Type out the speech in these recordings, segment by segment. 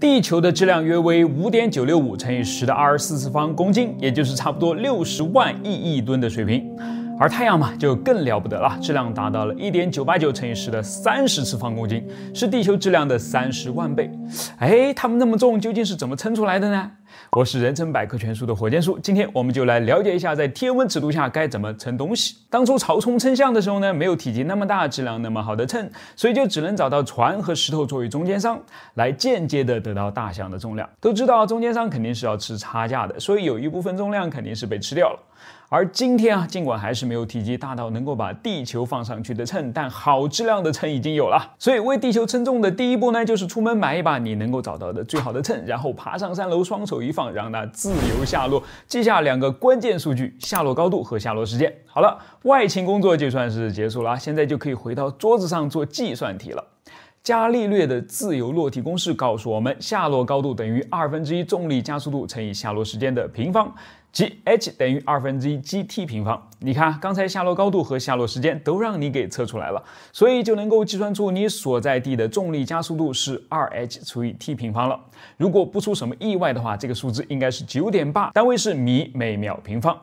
地球的质量约为五点九六五乘以十的二十四次方公斤，也就是差不多六十万亿亿吨的水平。而太阳嘛，就更了不得了，质量达到了一点九八九乘以十的三十次方公斤，是地球质量的三十万倍。哎，它们那么重，究竟是怎么撑出来的呢？我是人称百科全书的火箭叔，今天我们就来了解一下，在天文尺度下该怎么称东西。当初曹冲称象的时候呢，没有体积那么大、质量那么好的秤，所以就只能找到船和石头作为中间商，来间接的得到大象的重量。都知道中间商肯定是要吃差价的，所以有一部分重量肯定是被吃掉了。而今天啊，尽管还是没有体积大到能够把地球放上去的秤，但好质量的秤已经有了。所以为地球称重的第一步呢，就是出门买一把你能够找到的最好的秤，然后爬上三楼，双手。一放让它自由下落，记下两个关键数据：下落高度和下落时间。好了，外勤工作就算是结束了现在就可以回到桌子上做计算题了。伽利略的自由落体公式告诉我们，下落高度等于二分之一重力加速度乘以下落时间的平方，即 h 等于二分之一 g t 平方。你看，刚才下落高度和下落时间都让你给测出来了，所以就能够计算出你所在地的重力加速度是二 h 除以 t 平方了。如果不出什么意外的话，这个数字应该是九点八，单位是米每秒平方。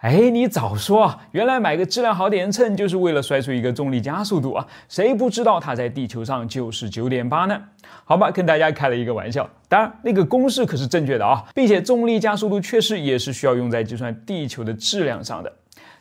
哎，你早说啊！原来买个质量好点的秤，就是为了摔出一个重力加速度啊！谁不知道它在地球上就是九点八呢？好吧，跟大家开了一个玩笑。当然，那个公式可是正确的啊，并且重力加速度确实也是需要用在计算地球的质量上的。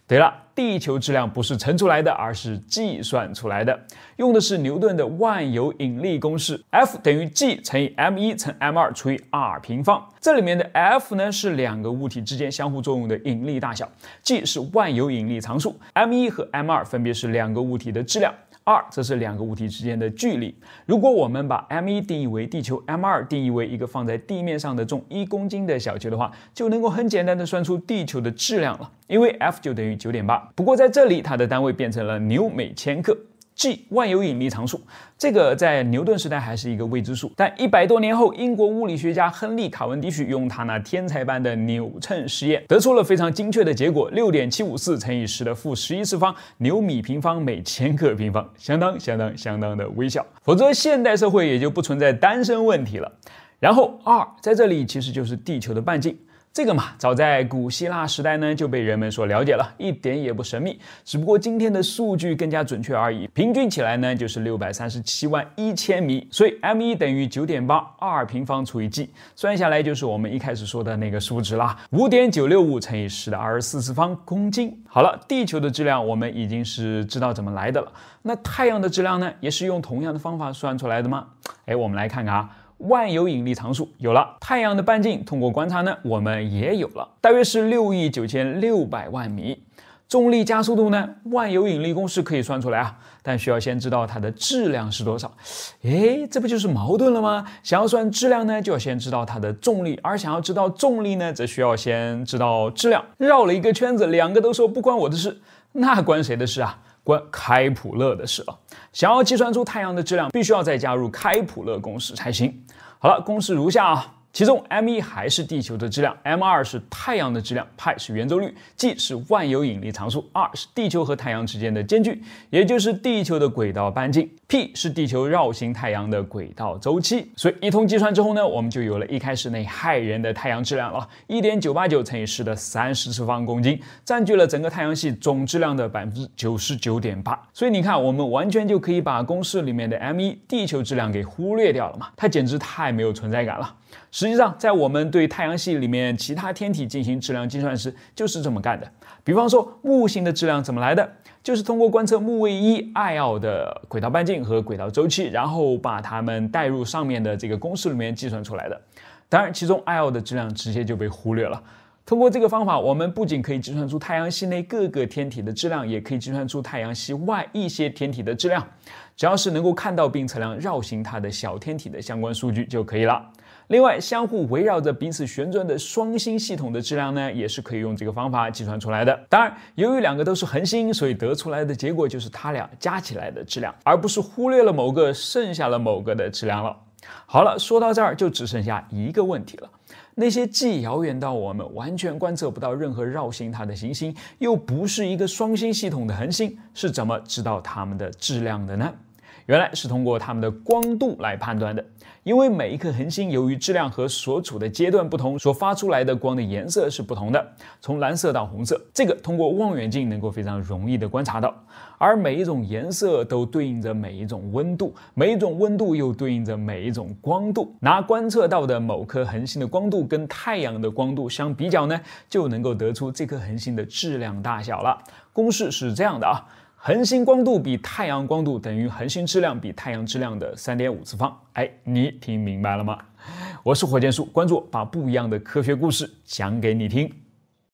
对了。地球质量不是乘出来的，而是计算出来的，用的是牛顿的万有引力公式，F 等于 G 乘以 m1 乘 m2 除以 r 平方。这里面的 F 呢，是两个物体之间相互作用的引力大小，G 是万有引力常数，m1 和 m2 分别是两个物体的质量二，则是两个物体之间的距离。如果我们把 m1 定义为地球，m2 定义为一个放在地面上的重一公斤的小球的话，就能够很简单的算出地球的质量了，因为 F 就等于九点八。不过在这里，它的单位变成了牛每千克，G 万有引力常数，这个在牛顿时代还是一个未知数，但一百多年后，英国物理学家亨利卡文迪许用他那天才般的扭秤实验，得出了非常精确的结果：六点七五四乘以十的负十一次方牛米平方每千克平方，相当相当相当的微小，否则现代社会也就不存在单身问题了。然后 R 在这里其实就是地球的半径。这个嘛，早在古希腊时代呢就被人们所了解了，一点也不神秘，只不过今天的数据更加准确而已。平均起来呢，就是六百三十七万一千米，所以 M 一等于九点八二平方除以 G，算下来就是我们一开始说的那个数值啦，五点九六五乘以十的二十四次方公斤。好了，地球的质量我们已经是知道怎么来的了，那太阳的质量呢，也是用同样的方法算出来的吗？哎，我们来看看啊。万有引力常数有了，太阳的半径通过观察呢，我们也有了，大约是六亿九千六百万米。重力加速度呢，万有引力公式可以算出来啊，但需要先知道它的质量是多少。诶，这不就是矛盾了吗？想要算质量呢，就要先知道它的重力，而想要知道重力呢，则需要先知道质量。绕了一个圈子，两个都说不关我的事，那关谁的事啊？关开普勒的事啊，想要计算出太阳的质量，必须要再加入开普勒公式才行。好了，公式如下啊。其中，m 一还是地球的质量，m 二是太阳的质量派是圆周率，G 是万有引力常数，二是地球和太阳之间的间距，也就是地球的轨道半径，P 是地球绕行太阳的轨道周期。所以一通计算之后呢，我们就有了一开始那骇人的太阳质量了，一点九八九乘以十的三十次方公斤，占据了整个太阳系总质量的百分之九十九点八。所以你看，我们完全就可以把公式里面的 m 一地球质量给忽略掉了嘛，它简直太没有存在感了。实际上，在我们对太阳系里面其他天体进行质量计算时，就是这么干的。比方说木星的质量怎么来的，就是通过观测木卫一艾奥的轨道半径和轨道周期，然后把它们带入上面的这个公式里面计算出来的。当然，其中艾奥的质量直接就被忽略了。通过这个方法，我们不仅可以计算出太阳系内各个天体的质量，也可以计算出太阳系外一些天体的质量。只要是能够看到并测量绕行它的小天体的相关数据就可以了。另外，相互围绕着彼此旋转的双星系统的质量呢，也是可以用这个方法计算出来的。当然，由于两个都是恒星，所以得出来的结果就是它俩加起来的质量，而不是忽略了某个、剩下了某个的质量了。好了，说到这儿就只剩下一个问题了：那些既遥远到我们完全观测不到任何绕星它的行星，又不是一个双星系统的恒星，是怎么知道它们的质量的呢？原来是通过它们的光度来判断的，因为每一颗恒星由于质量和所处的阶段不同，所发出来的光的颜色是不同的，从蓝色到红色，这个通过望远镜能够非常容易的观察到。而每一种颜色都对应着每一种温度，每一种温度又对应着每一种光度。拿观测到的某颗恒星的光度跟太阳的光度相比较呢，就能够得出这颗恒星的质量大小了。公式是这样的啊。恒星光度比太阳光度等于恒星质量比太阳质量的三点五次方。哎，你听明白了吗？我是火箭叔，关注我，把不一样的科学故事讲给你听。